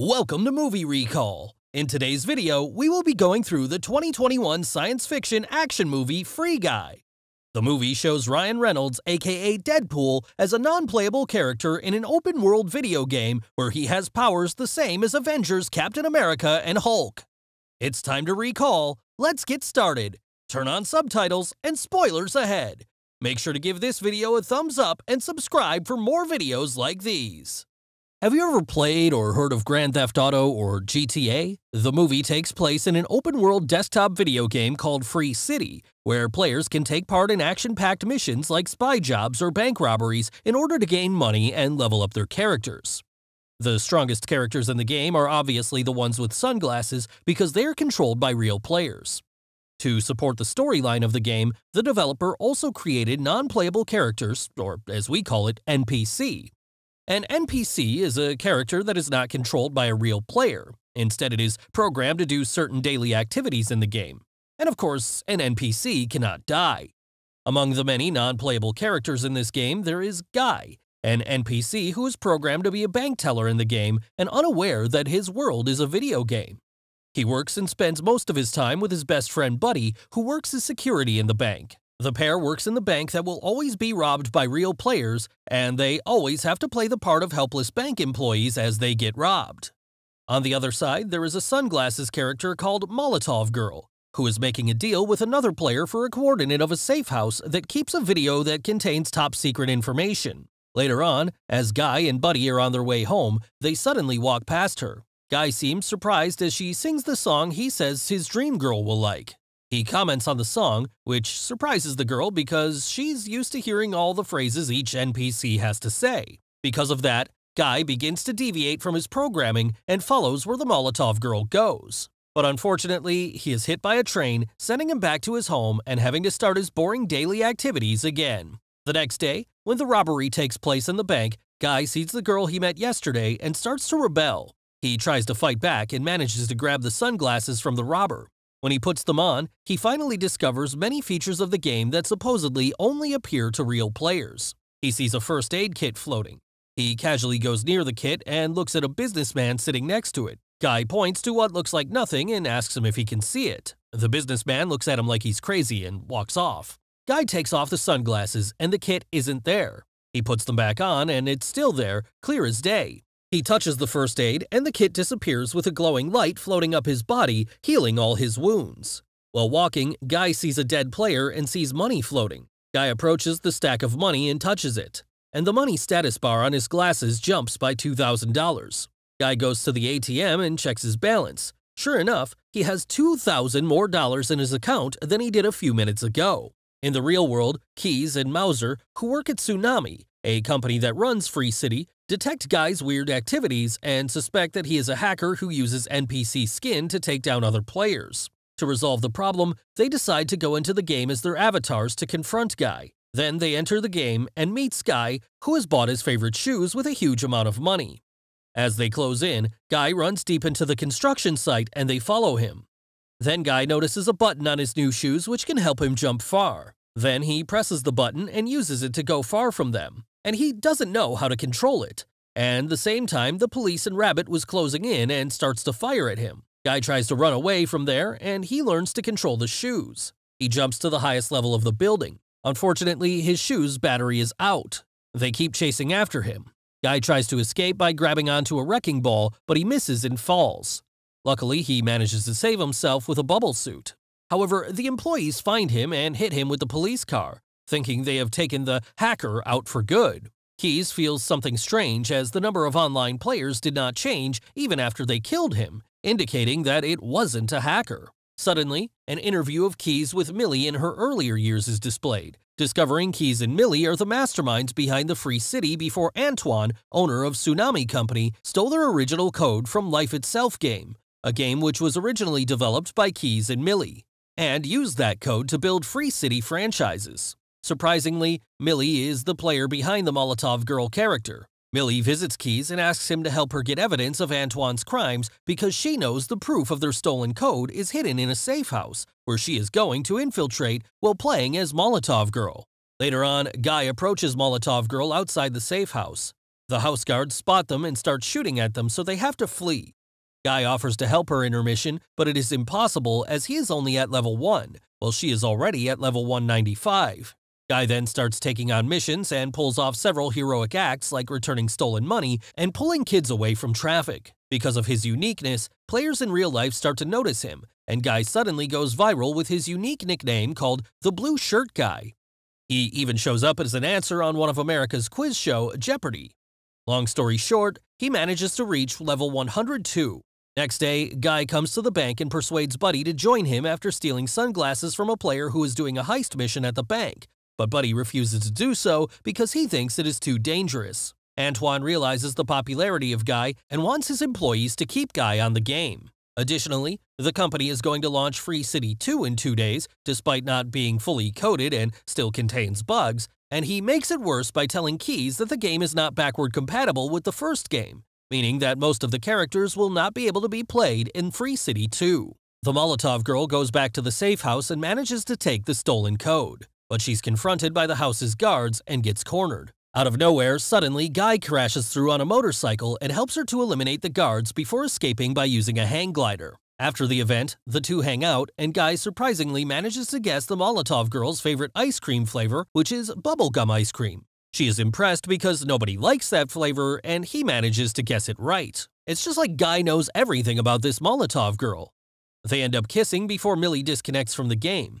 Welcome to Movie Recall. In today's video, we will be going through the 2021 science fiction action movie Free Guy. The movie shows Ryan Reynolds, aka Deadpool, as a non-playable character in an open-world video game where he has powers the same as Avengers, Captain America, and Hulk. It's time to recall, let's get started. Turn on subtitles and spoilers ahead. Make sure to give this video a thumbs up and subscribe for more videos like these. Have you ever played or heard of Grand Theft Auto or GTA? The movie takes place in an open-world desktop video game called Free City, where players can take part in action-packed missions like spy jobs or bank robberies in order to gain money and level up their characters. The strongest characters in the game are obviously the ones with sunglasses because they are controlled by real players. To support the storyline of the game, the developer also created non-playable characters, or as we call it, NPC, an NPC is a character that is not controlled by a real player. Instead, it is programmed to do certain daily activities in the game. And of course, an NPC cannot die. Among the many non-playable characters in this game, there is Guy, an NPC who is programmed to be a bank teller in the game and unaware that his world is a video game. He works and spends most of his time with his best friend Buddy, who works as security in the bank. The pair works in the bank that will always be robbed by real players, and they always have to play the part of helpless bank employees as they get robbed. On the other side, there is a sunglasses character called Molotov Girl, who is making a deal with another player for a coordinate of a safe house that keeps a video that contains top secret information. Later on, as Guy and Buddy are on their way home, they suddenly walk past her. Guy seems surprised as she sings the song he says his dream girl will like. He comments on the song, which surprises the girl because she's used to hearing all the phrases each NPC has to say. Because of that, Guy begins to deviate from his programming and follows where the Molotov girl goes. But unfortunately, he is hit by a train, sending him back to his home and having to start his boring daily activities again. The next day, when the robbery takes place in the bank, Guy sees the girl he met yesterday and starts to rebel. He tries to fight back and manages to grab the sunglasses from the robber. When he puts them on, he finally discovers many features of the game that supposedly only appear to real players. He sees a first aid kit floating. He casually goes near the kit and looks at a businessman sitting next to it. Guy points to what looks like nothing and asks him if he can see it. The businessman looks at him like he's crazy and walks off. Guy takes off the sunglasses and the kit isn't there. He puts them back on and it's still there, clear as day. He touches the first aid, and the kit disappears with a glowing light floating up his body, healing all his wounds. While walking, Guy sees a dead player and sees money floating. Guy approaches the stack of money and touches it, and the money status bar on his glasses jumps by $2,000. Guy goes to the ATM and checks his balance. Sure enough, he has 2,000 more dollars in his account than he did a few minutes ago. In the real world, Keys and Mauser, who work at Tsunami, a company that runs Free City, detect Guy's weird activities, and suspect that he is a hacker who uses NPC skin to take down other players. To resolve the problem, they decide to go into the game as their avatars to confront Guy. Then they enter the game and meet Guy, who has bought his favorite shoes with a huge amount of money. As they close in, Guy runs deep into the construction site and they follow him. Then Guy notices a button on his new shoes which can help him jump far. Then he presses the button and uses it to go far from them and he doesn't know how to control it. And the same time, the police and Rabbit was closing in and starts to fire at him. Guy tries to run away from there, and he learns to control the shoes. He jumps to the highest level of the building. Unfortunately, his shoe's battery is out. They keep chasing after him. Guy tries to escape by grabbing onto a wrecking ball, but he misses and falls. Luckily, he manages to save himself with a bubble suit. However, the employees find him and hit him with the police car thinking they have taken the hacker out for good. Keys feels something strange as the number of online players did not change even after they killed him, indicating that it wasn't a hacker. Suddenly, an interview of Keys with Millie in her earlier years is displayed, discovering Keys and Millie are the masterminds behind the Free City before Antoine, owner of Tsunami Company, stole their original code from Life Itself game, a game which was originally developed by Keys and Millie, and used that code to build Free City franchises. Surprisingly, Millie is the player behind the Molotov Girl character. Millie visits Keys and asks him to help her get evidence of Antoine's crimes because she knows the proof of their stolen code is hidden in a safe house, where she is going to infiltrate while playing as Molotov Girl. Later on, Guy approaches Molotov Girl outside the safe house. The house guards spot them and start shooting at them, so they have to flee. Guy offers to help her in her mission, but it is impossible as he is only at level 1, while she is already at level 195. Guy then starts taking on missions and pulls off several heroic acts like returning stolen money and pulling kids away from traffic. Because of his uniqueness, players in real life start to notice him, and Guy suddenly goes viral with his unique nickname called the Blue Shirt Guy. He even shows up as an answer on one of America's quiz show, Jeopardy! Long story short, he manages to reach level 102. Next day, Guy comes to the bank and persuades Buddy to join him after stealing sunglasses from a player who is doing a heist mission at the bank, but Buddy refuses to do so because he thinks it is too dangerous. Antoine realizes the popularity of Guy and wants his employees to keep Guy on the game. Additionally, the company is going to launch Free City 2 in two days, despite not being fully coded and still contains bugs, and he makes it worse by telling Keys that the game is not backward compatible with the first game, meaning that most of the characters will not be able to be played in Free City 2. The Molotov girl goes back to the safe house and manages to take the stolen code but she's confronted by the house's guards and gets cornered. Out of nowhere, suddenly, Guy crashes through on a motorcycle and helps her to eliminate the guards before escaping by using a hang glider. After the event, the two hang out, and Guy surprisingly manages to guess the Molotov girl's favorite ice cream flavor, which is bubblegum ice cream. She is impressed because nobody likes that flavor, and he manages to guess it right. It's just like Guy knows everything about this Molotov girl. They end up kissing before Millie disconnects from the game.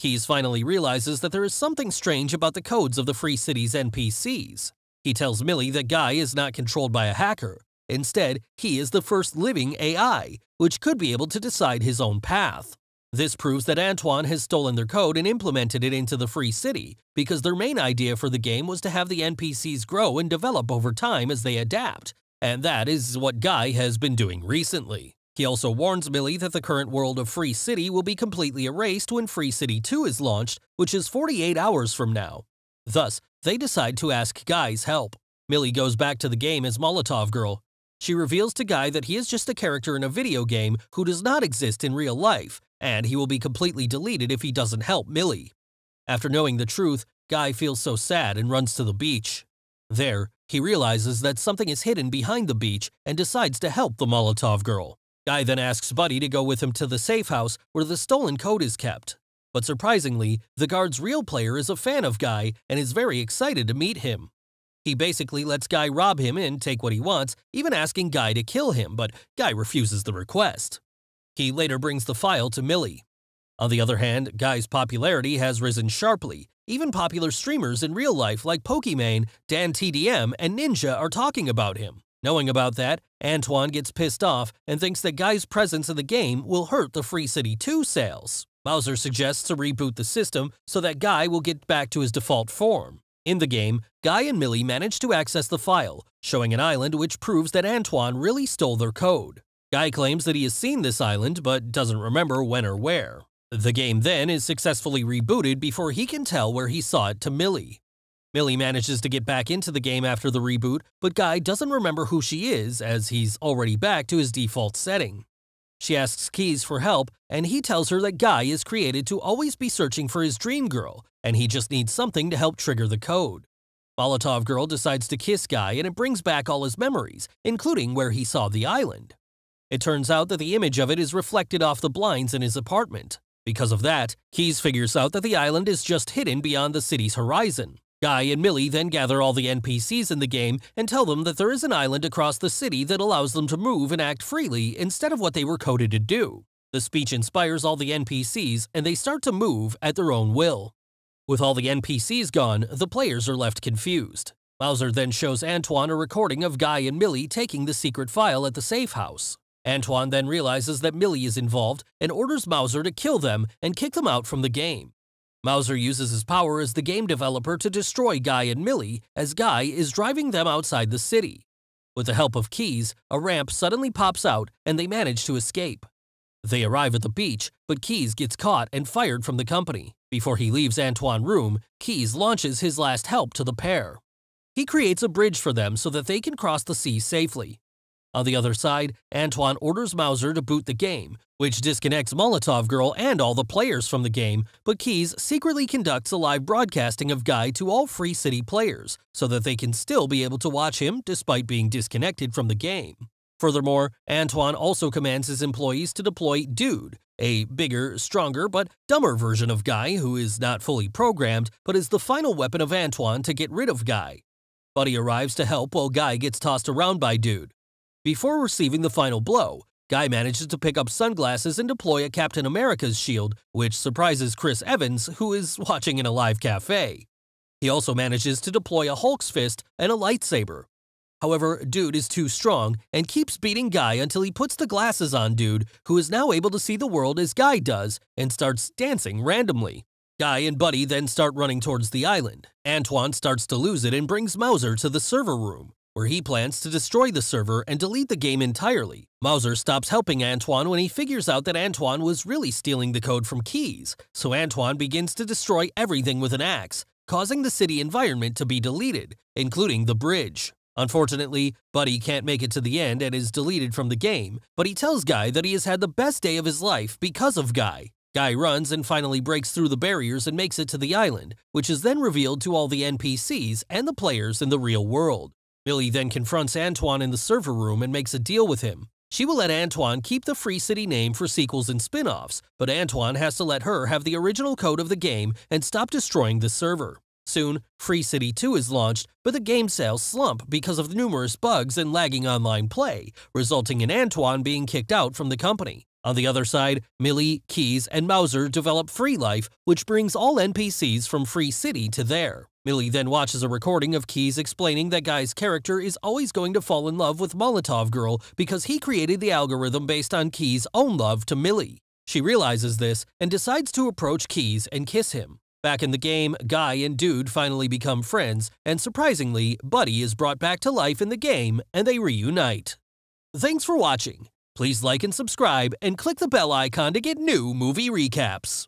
Keyes finally realizes that there is something strange about the codes of the Free City's NPCs. He tells Millie that Guy is not controlled by a hacker. Instead, he is the first living AI, which could be able to decide his own path. This proves that Antoine has stolen their code and implemented it into the Free City, because their main idea for the game was to have the NPCs grow and develop over time as they adapt, and that is what Guy has been doing recently. He also warns Billy that the current world of Free City will be completely erased when Free City 2 is launched, which is 48 hours from now. Thus, they decide to ask Guy's help. Millie goes back to the game as Molotov Girl. She reveals to Guy that he is just a character in a video game who does not exist in real life, and he will be completely deleted if he doesn't help Millie. After knowing the truth, Guy feels so sad and runs to the beach. There, he realizes that something is hidden behind the beach and decides to help the Molotov Girl. Guy then asks Buddy to go with him to the safe house where the stolen code is kept. But surprisingly, the guard's real player is a fan of Guy and is very excited to meet him. He basically lets Guy rob him and take what he wants, even asking Guy to kill him, but Guy refuses the request. He later brings the file to Millie. On the other hand, Guy's popularity has risen sharply. Even popular streamers in real life like Pokimane, Dan TDM, and Ninja are talking about him. Knowing about that, Antoine gets pissed off and thinks that Guy's presence in the game will hurt the Free City 2 sales. Bowser suggests to reboot the system so that Guy will get back to his default form. In the game, Guy and Millie manage to access the file, showing an island which proves that Antoine really stole their code. Guy claims that he has seen this island but doesn't remember when or where. The game then is successfully rebooted before he can tell where he saw it to Millie. Millie manages to get back into the game after the reboot, but Guy doesn't remember who she is as he's already back to his default setting. She asks Keys for help, and he tells her that Guy is created to always be searching for his dream girl, and he just needs something to help trigger the code. Molotov Girl decides to kiss Guy and it brings back all his memories, including where he saw the island. It turns out that the image of it is reflected off the blinds in his apartment. Because of that, Keys figures out that the island is just hidden beyond the city's horizon, Guy and Millie then gather all the NPCs in the game and tell them that there is an island across the city that allows them to move and act freely instead of what they were coded to do. The speech inspires all the NPCs and they start to move at their own will. With all the NPCs gone, the players are left confused. Bowser then shows Antoine a recording of Guy and Millie taking the secret file at the safe house. Antoine then realizes that Millie is involved and orders Bowser to kill them and kick them out from the game. Mauser uses his power as the game developer to destroy Guy and Millie as Guy is driving them outside the city. With the help of keys, a ramp suddenly pops out and they manage to escape. They arrive at the beach, but Keys gets caught and fired from the company. Before he leaves Antoine's room, Keys launches his last help to the pair. He creates a bridge for them so that they can cross the sea safely. On the other side, Antoine orders Mauser to boot the game, which disconnects Molotov Girl and all the players from the game, but Keys secretly conducts a live broadcasting of Guy to all Free City players, so that they can still be able to watch him despite being disconnected from the game. Furthermore, Antoine also commands his employees to deploy Dude, a bigger, stronger, but dumber version of Guy who is not fully programmed, but is the final weapon of Antoine to get rid of Guy. Buddy arrives to help while Guy gets tossed around by Dude. Before receiving the final blow, Guy manages to pick up sunglasses and deploy a Captain America's shield, which surprises Chris Evans, who is watching in a live cafe. He also manages to deploy a Hulk's fist and a lightsaber. However, Dude is too strong and keeps beating Guy until he puts the glasses on Dude, who is now able to see the world as Guy does and starts dancing randomly. Guy and Buddy then start running towards the island. Antoine starts to lose it and brings Mauser to the server room where he plans to destroy the server and delete the game entirely. Mauser stops helping Antoine when he figures out that Antoine was really stealing the code from Keys, so Antoine begins to destroy everything with an axe, causing the city environment to be deleted, including the bridge. Unfortunately, Buddy can't make it to the end and is deleted from the game, but he tells Guy that he has had the best day of his life because of Guy. Guy runs and finally breaks through the barriers and makes it to the island, which is then revealed to all the NPCs and the players in the real world. Millie then confronts Antoine in the server room and makes a deal with him. She will let Antoine keep the Free City name for sequels and spin offs, but Antoine has to let her have the original code of the game and stop destroying the server. Soon, Free City 2 is launched, but the game sales slump because of numerous bugs and lagging online play, resulting in Antoine being kicked out from the company. On the other side, Millie, Keys, and Mauser develop Free Life, which brings all NPCs from Free City to there. Millie then watches a recording of Keys explaining that Guy's character is always going to fall in love with Molotov Girl because he created the algorithm based on Keys' own love to Millie. She realizes this and decides to approach Keys and kiss him. Back in the game, Guy and Dude finally become friends, and surprisingly, Buddy is brought back to life in the game and they reunite. Thanks for watching. Please like and subscribe and click the bell icon to get new movie recaps.